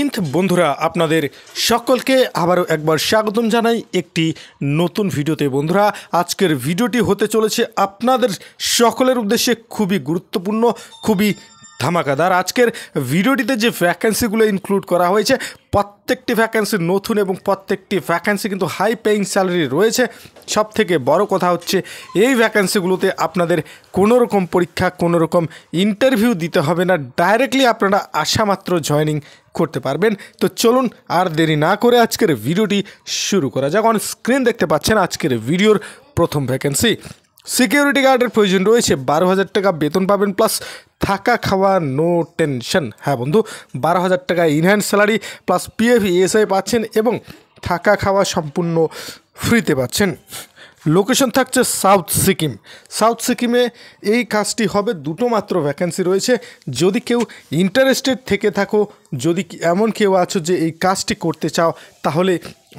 হিন্দ বন্ধুরা আপনাদের সকলকে আবারও একবার স্বাগতম জানাই একটি নতুন ভিডিওতে বন্ধুরা আজকের ভিডিওটি হতে চলেছে আপনাদের সকলের উদ্দেশ্যে খুবই গুরুত্বপূর্ণ খুবই ধামাকাদার আজকের ভিডিওটিতে যে ভ্যাকেন্সিগুলো ইনক্লুড করা হয়েছে প্রত্যেকটি ভ্যাকেন্সি নতুন এবং প্রত্যেকটি ভ্যাকেন্সি কিন্তু হাই পেইং স্যালারি রয়েছে সব থেকে বড় কথা হচ্ছে এই ভ্যাকেন্সিগুলোতে আপনাদের কোনো রকম পরীক্ষা কোনো রকম ইন্টারভিউ দিতে হবে না ডাইরেক্টলি আপনারা আশামাত্র জয়নিং করতে পারবেন তো চলুন আর দেরি না করে আজকের ভিডিওটি শুরু করা যাক অন স্ক্রিন দেখতে পাচ্ছেন আজকের ভিডিওর প্রথম ভ্যাকেন্সি সিকিউরিটি গার্ডের প্রয়োজন রয়েছে বারো হাজার টাকা বেতন পাবেন প্লাস থাকা খাওয়া নো টেনশন হ্যাঁ বন্ধু বারো হাজার টাকা in hand salary plus PF ESI পাচ্ছেন এবং থাকা খাওয়া সম্পূর্ণ ফ্রিতে পাচ্ছেন লোকেশন থাকছে সাউথ সিকিম সাউথ সিকিমে এই কাজটি হবে দুটো মাত্র ভ্যাকেন্সি রয়েছে যদি কেউ ইন্টারেস্টেড থেকে থাকো যদি এমন কেউ আছো যে এই কাজটি করতে চাও তাহলে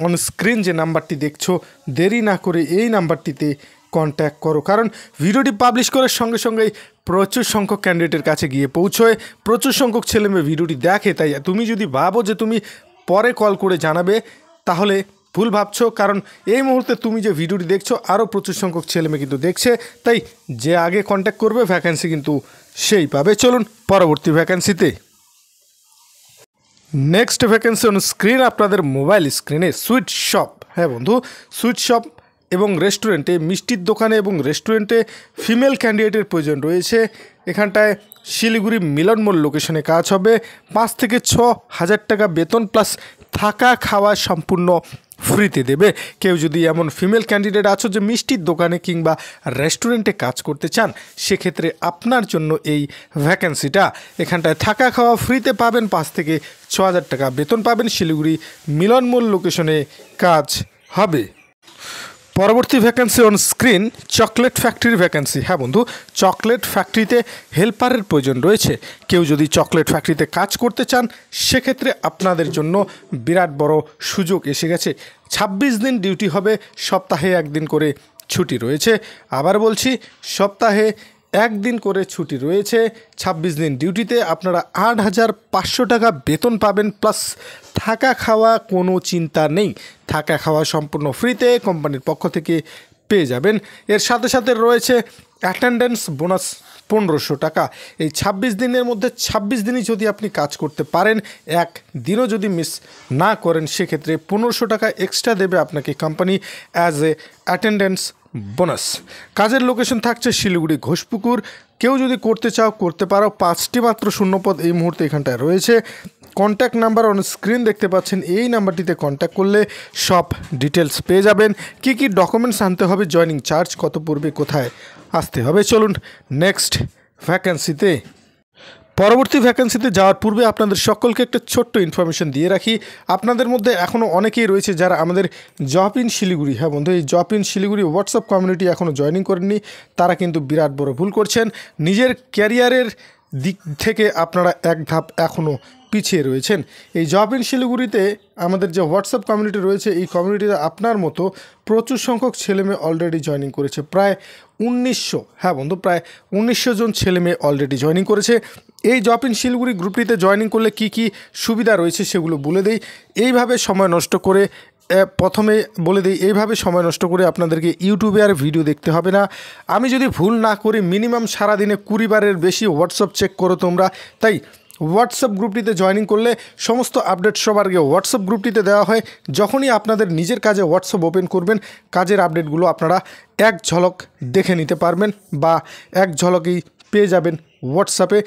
অন স্ক্রিন যে নাম্বারটি দেখছো দেরি না করে এই নাম্বারটিতে কন্ট্যাক্ট করো কারণ ভিডিওটি পাবলিশ করার সঙ্গে সঙ্গেই প্রচুর সংখ্যক ক্যান্ডিডেটের কাছে গিয়ে পৌঁছয় প্রচুর সংখ্যক ছেলেমেয়ে ভিডিওটি দেখে তাই তুমি যদি ভাবো যে তুমি পরে কল করে জানাবে তাহলে ভুল ভাবছো কারণ এই মুহূর্তে তুমি যে ভিডিওটি দেখছো আরও প্রচুর সংখ্যক ছেলেমেয়ে কিন্তু দেখছে তাই যে আগে কন্ট্যাক্ট করবে ভ্যাকেন্সি কিন্তু সেই পাবে চলুন পরবর্তী ভ্যাকেন্সিতে নেক্সট ভ্যাকেন্সি অন স্ক্রিন আপনাদের মোবাইল স্ক্রিনে সুইট শপ হ্যাঁ বন্ধু সুইট শপ এবং রেস্টুরেন্টে মিষ্টির দোকানে এবং রেস্টুরেন্টে ফিমেল ক্যান্ডিডেটের প্রয়োজন রয়েছে এখানটায় শিলিগুড়ি মিলন মোল লোকেশনে কাজ হবে পাঁচ থেকে ছ হাজার টাকা বেতন প্লাস থাকা খাওয়া সম্পূর্ণ ফ্রিতে দেবে কেউ যদি এমন ফিমেল ক্যান্ডিডেট আছো যে মিষ্টির দোকানে কিংবা রেস্টুরেন্টে কাজ করতে চান সেক্ষেত্রে আপনার জন্য এই ভ্যাকেন্সিটা এখানটায় থাকা খাওয়া ফ্রিতে পাবেন পাঁচ থেকে ছ হাজার টাকা বেতন পাবেন শিলিগুড়ি মিলনমূল লোকেশনে কাজ হবে পরবর্তী ভ্যাকেন্সি অন স্ক্রিন চকলেট ফ্যাক্টরির ভ্যাকেন্সি হ্যাঁ বন্ধু চকলেট ফ্যাক্টরিতে হেল্পারের প্রয়োজন রয়েছে কেউ যদি চকলেট ফ্যাক্টরিতে কাজ করতে চান সেক্ষেত্রে আপনাদের জন্য বিরাট বড় সুযোগ এসে গেছে ২৬ দিন ডিউটি হবে সপ্তাহে একদিন করে ছুটি রয়েছে আবার বলছি সপ্তাহে একদিন করে ছুটি রয়েছে ২৬ দিন ডিউটিতে আপনারা আট হাজার পাঁচশো টাকা বেতন পাবেন প্লাস থাকা খাওয়া কোনো চিন্তা নেই থাকা খাওয়া সম্পূর্ণ ফ্রিতে কোম্পানির পক্ষ থেকে পেয়ে যাবেন এর সাথে সাথে রয়েছে অ্যাটেন্ডেন্স বোনাস পনেরোশো টাকা এই ২৬ দিনের মধ্যে ২৬ দিনই যদি আপনি কাজ করতে পারেন এক দিনও যদি মিস না করেন সেক্ষেত্রে পনেরোশো টাকা এক্সট্রা দেবে আপনাকে company as a attendance bonus কাজের লোকেশন থাকছে শিলিগুড়ি ঘোষপুকুর কেউ যদি করতে চাও করতে পারো পাঁচটি মাত্র শূন্যপদ এই মুহূর্তে এখানটায় রয়েছে কন্ট্যাক্ট নাম্বার অন স্ক্রিন দেখতে পাচ্ছেন এই নাম্বারটিতে কন্ট্যাক্ট করলে সব ডিটেলস পেয়ে যাবেন কি কি ডকুমেন্টস আনতে হবে জয়নিং চার্জ কত পূর্বে কোথায় আসতে হবে চলুন নেক্সট ভ্যাকেন্সিতে পরবর্তী ভ্যাকেন্সিতে যাওয়ার পূর্বে আপনাদের সকলকে একটা ছোট্ট ইনফরমেশান দিয়ে রাখি আপনাদের মধ্যে এখনও অনেকেই রয়েছে যারা আমাদের জব ইন শিলিগুড়ি হ্যাঁ বন্ধু এই job in Siliguri WhatsApp community এখনও জয়নিং করেননি তারা কিন্তু বিরাট বড় ভুল করছেন নিজের ক্যারিয়ারের দিক থেকে আপনারা এক ধাপ এখনও পিছিয়ে রয়েছেন এই জব ইন শিলিগুড়িতে আমাদের যে হোয়াটসঅ্যাপ কমিউনিটি রয়েছে এই কমিউনিটিতে আপনার মতো প্রচুর সংখ্যক ছেলেমেয়ে অলরেডি জয়নিং করেছে প্রায় উনিশশো হ্যাঁ বন্ধু প্রায় উনিশশো জন ছেলেমেয়ে অলরেডি জয়নিং করেছে এই জব ইন শিলিগুড়ি গ্রুপটিতে জয়নিং করলে কি কি সুবিধা রয়েছে সেগুলো বলে দেই এইভাবে সময় নষ্ট করে প্রথমে বলে দিই এইভাবে সময় নষ্ট করে আপনাদেরকে ইউটিউবে আর ভিডিও দেখতে হবে না আমি যদি ভুল না করি মিনিমাম সারাদিনে কুড়ি বারের বেশি হোয়াটসঅ্যাপ চেক করো তোমরা তাই হোয়াটসঅ্যাপ গ্রুপটিতে জয়নিং করলে সমস্ত আপডেট সবার আগে হোয়াটসঅ্যাপ গ্রুপটিতে দেওয়া হয় যখনই আপনাদের নিজের কাজে হোয়াটসঅ্যাপ ওপেন করবেন কাজের আপডেটগুলো আপনারা এক ঝলক দেখে নিতে পারবেন বা এক ঝলকেই পেয়ে যাবেন হোয়াটসঅ্যাপে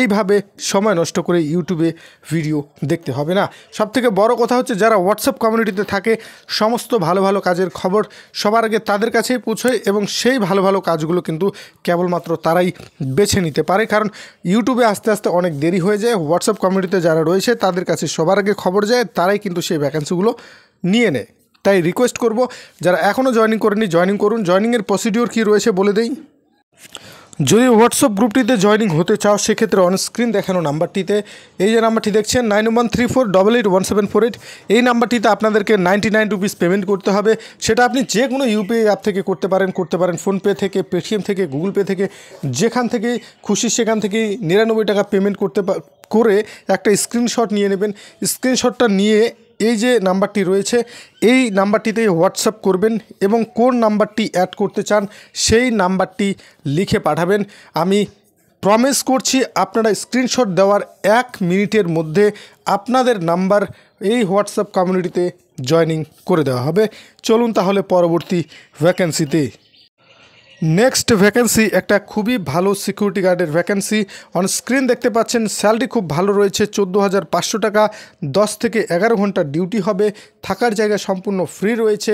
এইভাবে সময় নষ্ট করে ইউটিউবে ভিডিও দেখতে হবে না সবথেকে বড় কথা হচ্ছে যারা হোয়াটসঅ্যাপ কমিউনিটিতে থাকে সমস্ত ভালো ভালো কাজের খবর সবার আগে তাদের কাছেই পৌঁছয় এবং সেই ভালো ভালো কাজগুলো কিন্তু কেবলমাত্র তারাই বেছে নিতে পারে কারণ ইউটিউবে আস্তে আস্তে অনেক দেরি হয়ে যায় হোয়াটসঅ্যাপ কমিউনিটিতে যারা রয়েছে তাদের কাছে সবার আগে খবর যায় তারাই কিন্তু সেই ভ্যাকেন্সিগুলো নিয়ে নেয় তাই রিকোয়েস্ট করব যারা এখনও জয়নিং করেনি জয়নিং করুন জয়নিংয়ের প্রসিডিওর কী রয়েছে বলে দেই যদি হোয়াটসঅ্যাপ গ্রুপটিতে জয়নিং হতে চাও সেক্ষেত্রে অনস্ক্রিন দেখানো নাম্বারটিতে এই যে নাম্বারটি দেখছেন nine one three four double eight one seven four eight এই নাম্বারটিতে আপনাদেরকে নাইনটি নাইন রুপিস পেমেন্ট করতে হবে সেটা আপনি যে কোনো ইউপিআই অ্যাপ থেকে করতে পারেন করতে পারেন ফোনপে থেকে পেটিএম থেকে গুগল পে থেকে যেখান থেকে খুশি সেখান থেকে নিরানব্বই টাকা পেমেন্ট করতে করে একটা স্ক্রিনশট নিয়ে নেবেন স্ক্রিনশটটা নিয়ে এই যে নাম্বারটি রয়েছে এই নাম্বারটিতে হোয়াটসঅ্যাপ করবেন এবং কোন নাম্বারটি অ্যাড করতে চান সেই নাম্বারটি লিখে পাঠাবেন আমি প্রমিস করছি আপনারা স্ক্রিনশট দেওয়ার এক মিনিটের মধ্যে আপনাদের নাম্বার এই হোয়াটসঅ্যাপ কমিউনিটিতে জয়নিং করে দেওয়া হবে চলুন তাহলে পরবর্তী ভ্যাকেন্সিতে নেক্সট ভ্যাকেন্সি একটা খুবই ভালো সিকিউরিটি গার্ডের ভ্যাকেন্সি অন স্ক্রিন দেখতে পাচ্ছেন স্যালারি খুব ভালো রয়েছে চোদ্দো হাজার পাঁচশো টাকা দশ থেকে এগারো ঘন্টা ডিউটি হবে থাকার জায়গা সম্পূর্ণ ফ্রি রয়েছে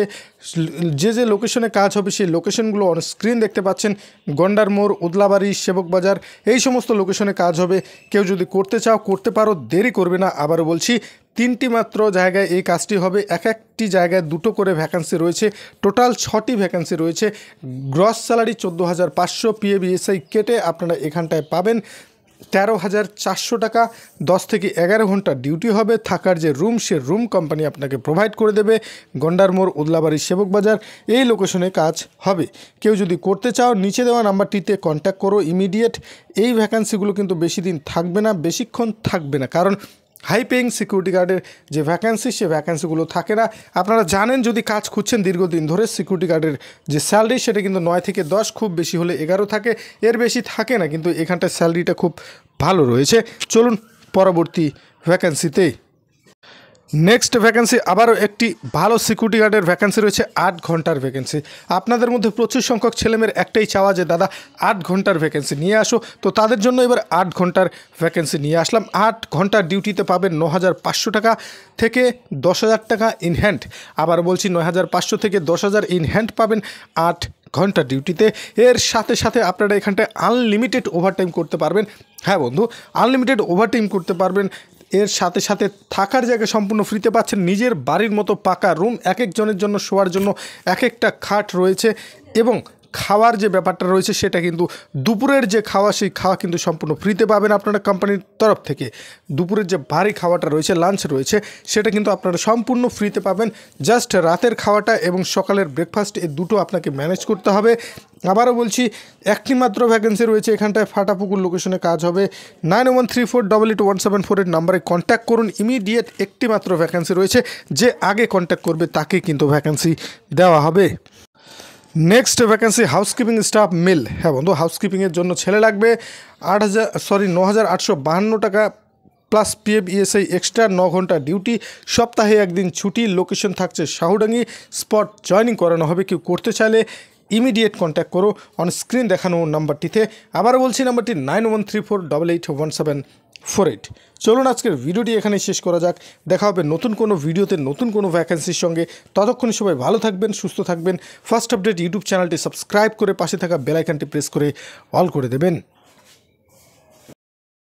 যে যে লোকেশনে কাজ হবে সেই লোকেশনগুলো অন স্ক্রিন দেখতে পাচ্ছেন গন্ডার মোড় উদলাবাড়ি সেবক বাজার এই সমস্ত লোকেশনে কাজ হবে কেউ যদি করতে চাও করতে পারো দেরি করবে না আবারও বলছি তিনটি মাত্র জায়গায় এই কাজটি হবে এক একটি জায়গায় দুটো করে ভ্যাকান্সি রয়েছে টোটাল ছটি ভ্যাকান্সি রয়েছে গ্রস স্যালারি চোদ্দো হাজার পাঁচশো পিএবিএসআই কেটে আপনারা এখানটায় পাবেন তেরো হাজার চারশো টাকা দশ থেকে এগারো ঘন্টা ডিউটি হবে থাকার যে রুম সে রুম কোম্পানি আপনাকে প্রোভাইড করে দেবে গন্ডার মোড় উদলাবাড়ি সেবক বাজার এই লোকেশনে কাজ হবে কেউ যদি করতে চাও নিচে দেওয়া নাম্বারটিতে কন্ট্যাক্ট করো ইমিডিয়েট এই ভ্যাকান্সিগুলো কিন্তু বেশি দিন থাকবে না বেশিক্ষণ থাকবে না কারণ হাই পেয়িং সিকিউরিটি গার্ডের যে ভ্যাকেন্সি সে ভ্যাকেন্সিগুলো থাকে না আপনারা জানেন যদি কাজ খুঁজছেন দীর্ঘদিন ধরে সিকিউরিটি গার্ডের যে স্যালারি সেটা কিন্তু নয় থেকে দশ খুব বেশি হলে এগারো থাকে এর বেশি থাকে না কিন্তু এখানটার স্যালারিটা খুব ভালো রয়েছে চলুন পরবর্তী ভ্যাকেন্সিতেই নেক্সট ভ্যাকেন্সি আবারও একটি ভালো সিকিউরিটি গার্ডের ভ্যাকেন্সি রয়েছে আট ঘন্টার ভ্যাকেন্সি আপনাদের মধ্যে প্রচুর সংখ্যক ছেলেমেয়ের একটাই চাওয়া যে দাদা আট ঘন্টার ভ্যাকেন্সি নিয়ে আসো তো তাদের জন্য এবার আট ঘন্টার ভ্যাকেন্সি নিয়ে আসলাম আট ঘন্টার ডিউটিতে পাবেন ন হাজার পাঁচশো টাকা থেকে দশ হাজার টাকা ইন হ্যান্ড আবার বলছি নয় হাজার পাঁচশো থেকে দশ হাজার ইন হ্যান্ড পাবেন আট ঘন্টা ডিউটিতে এর সাথে সাথে আপনারা এখানটায় আনলিমিটেড ওভারটাইম করতে পারবেন হ্যাঁ বন্ধু আনলিমিটেড ওভারটাইম করতে পারবেন এর সাথে সাথে থাকার জায়গা সম্পূর্ণ ফ্রিতে পাচ্ছেন নিজের বাড়ির মতো পাকা রুম এক একজনের জন্য শোয়ার জন্য এক একটা খাট রয়েছে এবং খাওয়ার যে ব্যাপারটা রয়েছে সেটা কিন্তু দুপুরের যে খাওয়া সেই খাওয়া কিন্তু সম্পূর্ণ ফ্রিতে পাবেন আপনারা কোম্পানির তরফ থেকে দুপুরের যে ভারী খাওয়াটা রয়েছে লাঞ্চ রয়েছে সেটা কিন্তু আপনারা সম্পূর্ণ ফ্রিতে পাবেন জাস্ট রাতের খাওয়াটা এবং সকালের ব্রেকফাস্ট এ দুটো আপনাকে ম্যানেজ করতে হবে আবারও বলছি একটি মাত্র ভ্যাকেন্সি রয়েছে এখানটায় ফাটাপুকুর লোকেশনে কাজ হবে nine one three four double eight one seven four eight নাম্বারে কন্ট্যাক্ট করুন ইমিডিয়েট একটি মাত্র ভ্যাকেন্সি রয়েছে যে আগে কন্ট্যাক্ট করবে তাকে কিন্তু ভ্যাকেন্সি দেওয়া হবে next vacancy housekeeping staff male হ্যাঁ বন্ধু হাউসকিপিংয়ের জন্য ছেলে লাগবে আট হাজার সরি ন হাজার আটশো বাহান্ন টাকা প্লাস পিএফ ইএসআই এক্সট্রা ন ঘন্টা ডিউটি সপ্তাহে একদিন ছুটি লোকেশন থাকছে শাহুডাঙ্গি স্পট জয়নিং করানো হবে কেউ করতে চাইলে ইমিডিয়েট কন্ট্যাক্ট করো অন স্ক্রিন দেখানো নাম্বারটিতে আবার বলছি নাম্বারটি nine one three four double eight one seven four eight চলুন আজকের ভিডিওটি এখানে শেষ করা যাক দেখা হবে নতুন কোনো ভিডিওতে নতুন কোনো ভ্যাকেন্সির সঙ্গে ততক্ষণ সবাই ভালো থাকবেন সুস্থ থাকবেন ফার্স্ট আপডেট ইউটিউব চ্যানেলটি সাবস্ক্রাইব করে পাশে থাকা বেলাইকানটি প্রেস করে অল করে দেবেন